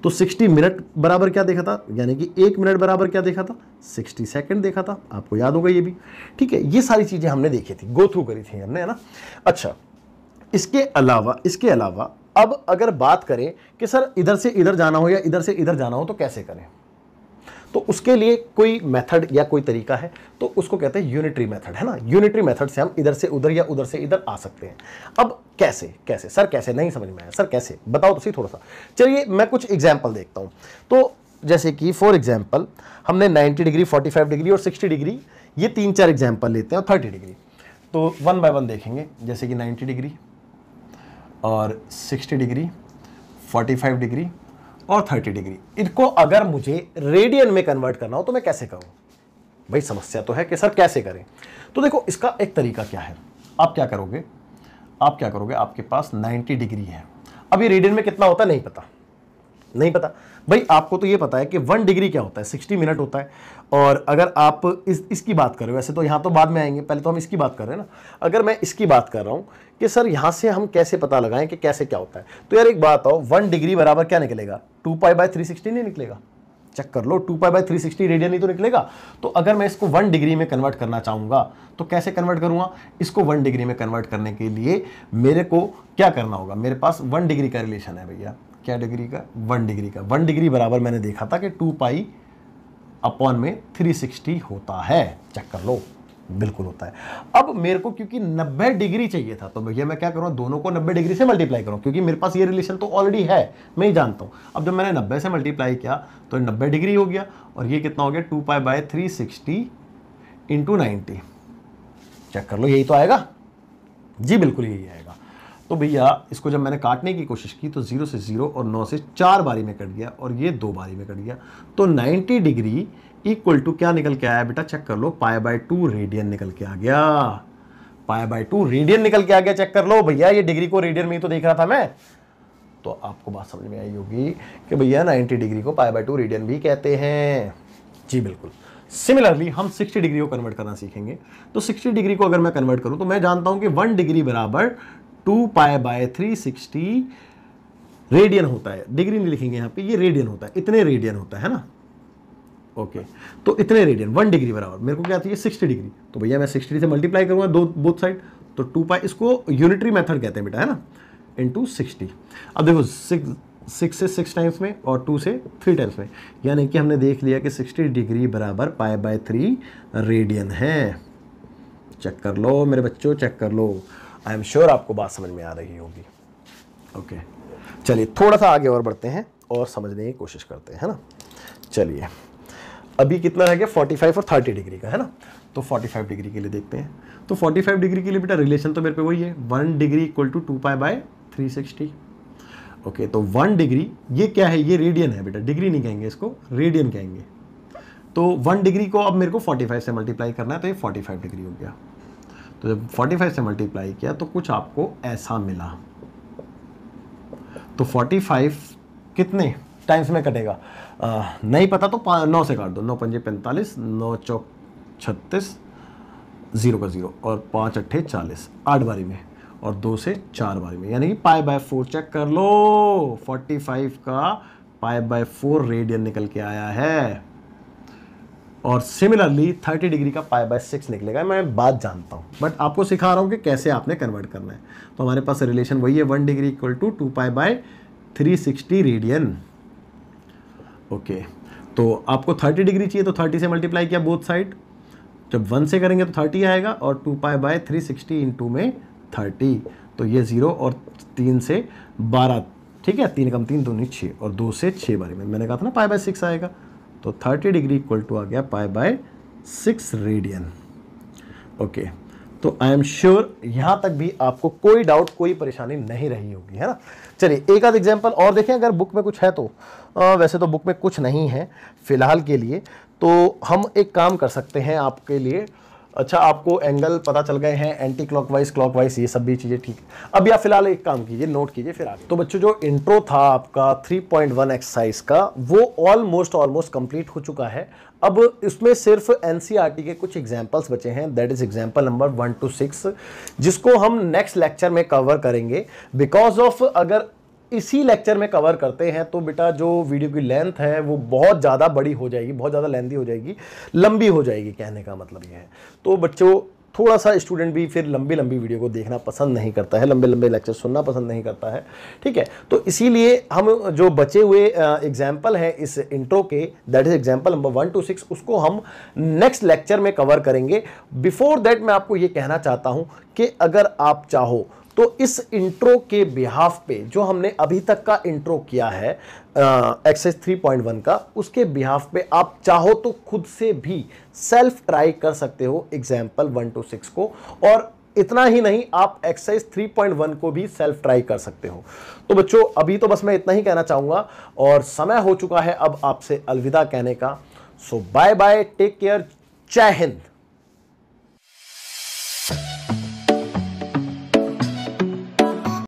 तो 60 मिनट बराबर क्या देखा था यानी कि एक मिनट बराबर क्या देखा था 60 सेकंड देखा था आपको याद होगा ये भी ठीक है ये सारी चीज़ें हमने देखी थी गो थ्रू करी थी हमने है ना अच्छा इसके अलावा इसके अलावा अब अगर बात करें कि सर इधर से इधर जाना हो या इधर से इधर जाना हो तो कैसे करें तो उसके लिए कोई मेथड या कोई तरीका है तो उसको कहते हैं यूनिटरी मेथड है ना यूनिटरी मेथड से हम इधर से उधर या उधर से इधर आ सकते हैं अब कैसे कैसे सर कैसे नहीं समझ में आया सर कैसे बताओ तो सही थोड़ा सा चलिए मैं कुछ एग्जाम्पल देखता हूँ तो जैसे कि फॉर एग्जाम्पल हमने नाइन्टी डिग्री फाइव डिग्री और सिक्सटी डिग्री ये तीन चार एग्जाम्पल लेते हैं और थर्टी डिग्री तो वन बाय वन देखेंगे जैसे कि नाइन्टी डिग्री और सिक्सटी डिग्री फाइव डिग्री और 30 डिग्री इनको अगर मुझे रेडियन में कन्वर्ट करना हो तो मैं कैसे करूँ भाई समस्या तो है कि सर कैसे करें तो देखो इसका एक तरीका क्या है आप क्या करोगे आप क्या करोगे आपके पास 90 डिग्री है अब ये रेडियन में कितना होता नहीं पता नहीं पता भाई आपको तो ये पता है कि वन डिग्री क्या होता है सिक्सटी मिनट होता है और अगर आप इस इसकी बात कर रहे हो वैसे तो यहाँ तो बाद में आएंगे पहले तो हम इसकी बात कर रहे हैं ना अगर मैं इसकी बात कर रहा हूँ कि सर यहाँ से हम कैसे पता लगाएं कि कैसे क्या होता है तो यार एक बात आओ वन डिग्री बराबर क्या निकलेगा two pi by three sixty नहीं निकलेगा चेक कर लो two pi by three sixty radian नहीं तो निकलेगा तो अगर मैं इसको वन डिग्री में कन्वर्ट करना चाहूँगा तो कैसे कन्वर्ट करूँगा इसको वन डिग्री में कन्वर्ट करने के लिए मेरे को क्या करना होगा मेरे पास वन डिग्री का रिलेशन है भैया क्या डिग्री का वन डिग्री का वन डिग्री बराबर मैंने देखा था कि टू पाई अपॉन में थ्री सिक्सटी होता है चेक कर लो बिल्कुल होता है अब मेरे को क्योंकि 90 डिग्री चाहिए था तो भैया मैं क्या करूँ दोनों को 90 डिग्री से मल्टीप्लाई करूँ क्योंकि मेरे पास ये रिलेशन तो ऑलरेडी है मैं ही जानता हूँ अब जब मैंने 90 से मल्टीप्लाई किया तो 90 डिग्री हो गया और ये कितना हो गया two pi by three sixty into ninety check कर लो यही तो आएगा जी बिल्कुल यही आएगा तो भैया इसको जब मैंने काटने की कोशिश की तो ज़ीरो से ज़ीरो और नौ से चार बारी में कट गया और ये दो बारी में कट गया तो 90 डिग्री इक्वल टू क्या निकल के आया बेटा चेक कर लो पाए बाय टू रेडियन निकल के आ गया पाए बाय टू रेडियन निकल के आ गया चेक कर लो भैया ये डिग्री को रेडियन में ही तो देख रहा था मैं तो आपको बात समझ में आई होगी कि भैया नाइन्टी डिग्री को पाए बाय टू रेडियन भी कहते हैं जी बिल्कुल सिमिलरली हम 60 डिग्री को कन्वर्ट करना सीखेंगे तो 60 डिग्री को अगर मैं कन्वर्ट करूं तो मैं जानता हूं कि 1 डिग्री बराबर टू पाए बाय थ्री सिक्सटी रेडियन होता है डिग्री नहीं लिखेंगे यहां पे ये रेडियन होता है इतने रेडियन होता है ना ओके okay. तो इतने रेडियन वन डिग्री बराबर मेरे को क्या आती है सिक्सटी डिग्री तो भैया मैं सिक्सटी से मल्टीप्लाई करूंगा दो बोथ साइड तो टू पाए इसको यूनिटरी मैथड कहते हैं बेटा है ना इंटू सिक्सटी अब देखो सिक्स सिक्स से सिक्स टाइम्स में और टू से थ्री टाइम्स में यानी कि हमने देख लिया कि सिक्सटी डिग्री बराबर पाए बाय थ्री रेडियन है चेक कर लो मेरे बच्चों चेक कर लो आई एम श्योर आपको बात समझ में आ रही होगी ओके okay. चलिए थोड़ा सा आगे और बढ़ते हैं और समझने की कोशिश करते हैं है ना चलिए अभी कितना रह गया 45 और 30 डिग्री का है ना तो 45 डिग्री के लिए देखते हैं तो 45 डिग्री के लिए बेटा रिलेशन तो मेरे पे वही है one degree equal to two pi by three sixty okay तो वन डिग्री ये क्या है ये रेडियन है बेटा डिग्री नहीं कहेंगे इसको रेडियन कहेंगे तो वन डिग्री को अब मेरे को 45 से मल्टीप्लाई करना है तो ये 45 डिग्री हो गया तो जब 45 से मल्टीप्लाई किया तो कुछ आपको ऐसा मिला तो 45 कितने टाइम्स में कटेगा आ, नहीं पता तो नौ से काट दो नौ पंजे पैंतालीस नौ चौक छत्तीस ज़ीरो का ज़ीरो और पाँच अट्ठे चालीस आठ बारी में और दो से चार बारी में यानी कि पाए बाय फोर चेक कर लो 45 का पाए बाय फोर रेडियन निकल के आया है और सिमिलरली 30 डिग्री का पाई बाय सिक्स निकलेगा मैं बात जानता हूँ बट आपको सिखा रहा हूँ कि कैसे आपने कन्वर्ट करना है तो हमारे पास रिलेशन वही है one degree equal to two pi by three sixty radian okay तो आपको थर्टी डिग्री चाहिए तो थर्टी से मल्टीप्लाई किया बोथ साइड जब वन से करेंगे तो थर्टी आएगा और two pi by three sixty two में थर्टी तो ये ज़ीरो और तीन से बारह ठीक है तीन कम तीन दूनी छः और दो से छः बारे में मैंने कहा था ना पाई बाय सिक्स आएगा तो 30 डिग्री इक्वल टू आ गया pi by six radian okay तो आई एम श्योर यहाँ तक भी आपको कोई डाउट कोई परेशानी नहीं रही होगी है ना चलिए एक आध एग्जाम्पल और देखें अगर बुक में कुछ है तो आ, वैसे तो बुक में कुछ नहीं है फ़िलहाल के लिए तो हम एक काम कर सकते हैं आपके लिए अच्छा आपको एंगल पता चल गए हैं एंटी क्लॉकवाइज क्लॉकवाइज ये सब भी चीज़ें ठीक है अब या फिलहाल एक काम कीजिए नोट कीजिए फिर आगे तो बच्चों जो इंट्रो था आपका 3.1 एक्सरसाइज का वो ऑलमोस्ट ऑलमोस्ट कंप्लीट हो चुका है अब इसमें सिर्फ एन e के कुछ एग्जाम्पल्स बचे हैं that is example number one two six जिसको हम नेक्स्ट लेक्चर में कवर करेंगे बिकॉज ऑफ अगर इसी लेक्चर में कवर करते हैं तो बेटा जो वीडियो की लेंथ है वो बहुत ज़्यादा बड़ी हो जाएगी बहुत ज़्यादा लेंदी हो जाएगी लंबी हो जाएगी कहने का मतलब ये है तो बच्चों थोड़ा सा स्टूडेंट भी फिर लंबी लंबी वीडियो को देखना पसंद नहीं करता है लंबे लंबे लेक्चर सुनना पसंद नहीं करता है ठीक है तो इसीलिए हम जो बचे हुए एग्जाम्पल हैं इस इंट्रो के that is example number one two six उसको हम नेक्स्ट लेक्चर में कवर करेंगे बिफोर दैट मैं आपको ये कहना चाहता हूँ कि अगर आप चाहो तो इस इंट्रो के बिहाफ पे जो हमने अभी तक का इंट्रो किया है एक्सेस वन का उसके बिहाफ पे आप चाहो तो खुद से भी सेल्फ ट्राई कर सकते हो एग्जाम्पल वन टू सिक्स को और इतना ही नहीं आप एक्सरसाइज 3.1 को भी सेल्फ ट्राई कर सकते हो तो बच्चों अभी तो बस मैं इतना ही कहना चाहूंगा और समय हो चुका है अब आपसे अलविदा कहने का so bye bye take care जय हिंद